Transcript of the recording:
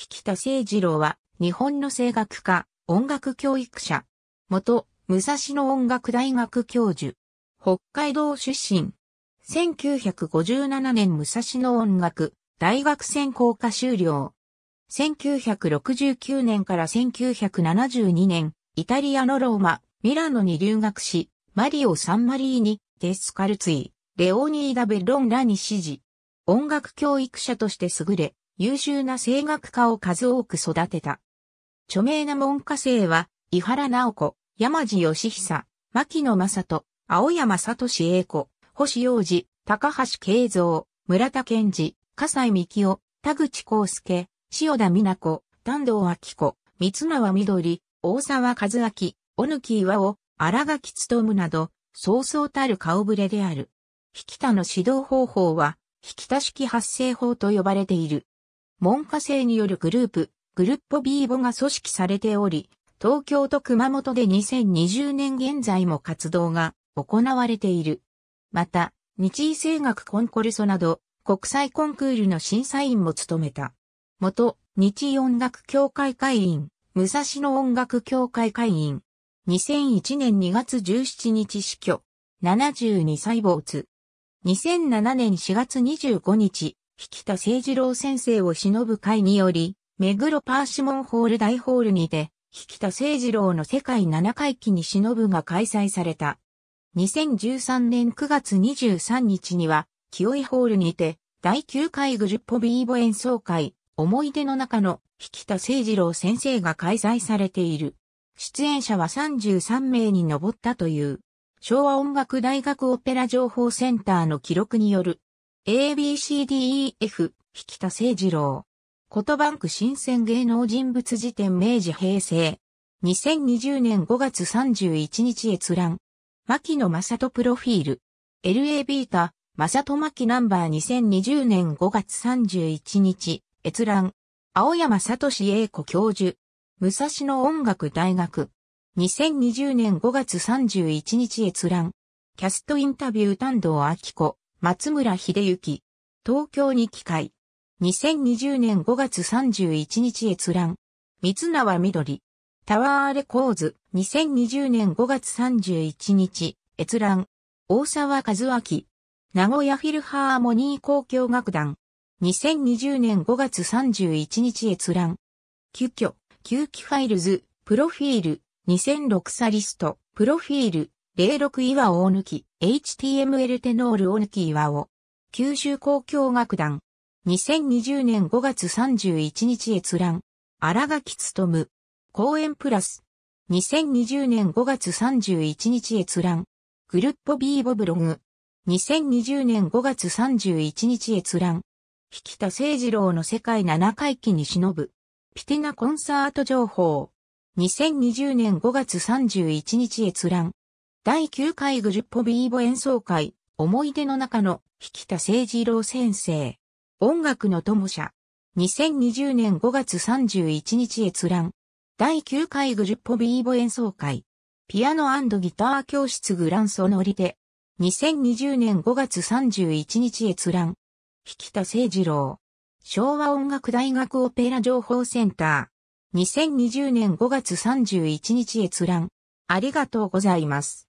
引田誠二郎は、日本の声楽家、音楽教育者。元、武蔵野音楽大学教授。北海道出身。1957年武蔵野音楽大学専攻科修了。1969年から1972年、イタリアのローマ、ミラノに留学し、マリオ・サンマリーニ、デスカルツィ、レオニーダ・ベロンラに支持。音楽教育者として優れ、優秀な声楽家を数多く育てた。著名な門下生は、伊原直子、山地義久、牧野正人、青山聡英子、星洋二、高橋慶三、村田健二、笠井幹夫、田口康介、塩田美奈子、丹道明子、三川緑、大沢和明、小貫岩尾、荒垣務など、そうそうたる顔ぶれである。引田の指導方法は、引田式発声法と呼ばれている。文科生によるグループ、グルッポビーボが組織されており、東京と熊本で2020年現在も活動が行われている。また、日医生学コンコルソなど、国際コンクールの審査員も務めた。元、日医音楽協会会員、武蔵野音楽協会会員。2001年2月17日死去。72歳没。2007年4月25日、引田誠二郎先生を忍ぶ会により、目黒パーシモンホール大ホールにて、引田誠二郎の世界7回期に忍ぶが開催された。2013年9月23日には、清井ホールにて、第9回グルッポビーボ演奏会、思い出の中の引田誠二郎先生が開催されている。出演者は33名に上ったという、昭和音楽大学オペラ情報センターの記録による ABCDEF、引田誠二郎。ことバンク新鮮芸能人物辞典明治平成。2020年5月31日閲覧。牧野正人プロフィール。LA ビータ、正人牧ナンバー2020年5月31日、閲覧。青山聡英子教授。武蔵野音楽大学。2020年5月31日閲覧。キャストインタビュー担当明子。松村秀幸、東京に機会。2020年5月31日閲覧。三縄緑。タワーレコーズ。2020年5月31日閲覧。大沢和明。名古屋フィルハーモニー交響楽団。2020年5月31日閲覧。急遽、旧機ファイルズ、プロフィール、2006サリスト、プロフィール、06岩尾抜き、HTML テノール大抜き岩尾。九州交響楽団。2020年5月31日閲覧。荒垣務。公演プラス。2020年5月31日閲覧。グルッポビーボブログ。2020年5月31日閲覧。引田誠二郎の世界7回忌に忍ぶ。ピティナコンサート情報。2020年5月31日閲覧。第9回グュッポビーボ演奏会、思い出の中の、引田誠二郎先生。音楽の友者。2020年5月31日閲覧。第9回グュッポビーボ演奏会。ピアノギター教室グランソノリテ。2020年5月31日閲覧。引田誠二郎。昭和音楽大学オペラ情報センター。2020年5月31日閲覧。ありがとうございます。